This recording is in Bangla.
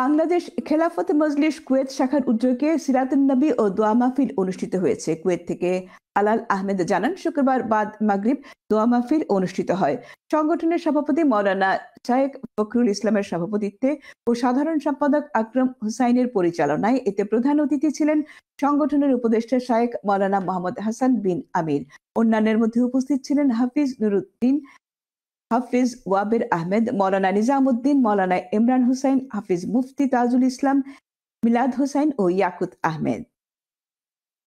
বাংলাদেশ খেলাফত মজলিশ কুয়েত শাখার উদ্যোগে নবী ও দোয়া মাহফিল অনুষ্ঠিত হয়েছে কুয়েত থেকে আলাল আহমেদ জানান শুক্রবার বাদ মাগরিব দোয়া মাহফিল অনুষ্ঠিত হয় সংগঠনের সভাপতি মৌলানা শায়েক ফখরুল ইসলামের সভাপতিত্বে ও সাধারণ সম্পাদক আকরম হুসাইনের পরিচালনায় এতে প্রধান অতিথি ছিলেন সংগঠনের উপদেষ্টা শায়েক মৌলানা মোহাম্মদ হাসান বিন আমির অন্যান্যের মধ্যে উপস্থিত ছিলেন হাফিজ নুরুদ্দিন হাফিজ ওয়াবির আহমেদ মৌলানা নিজামুদ্দিন মৌলানা ইমরান হুসাইন হাফিজ মুফতি তাজুল ইসলাম মিলাদ হুসাইন ও ইয়াকুত আহমেদ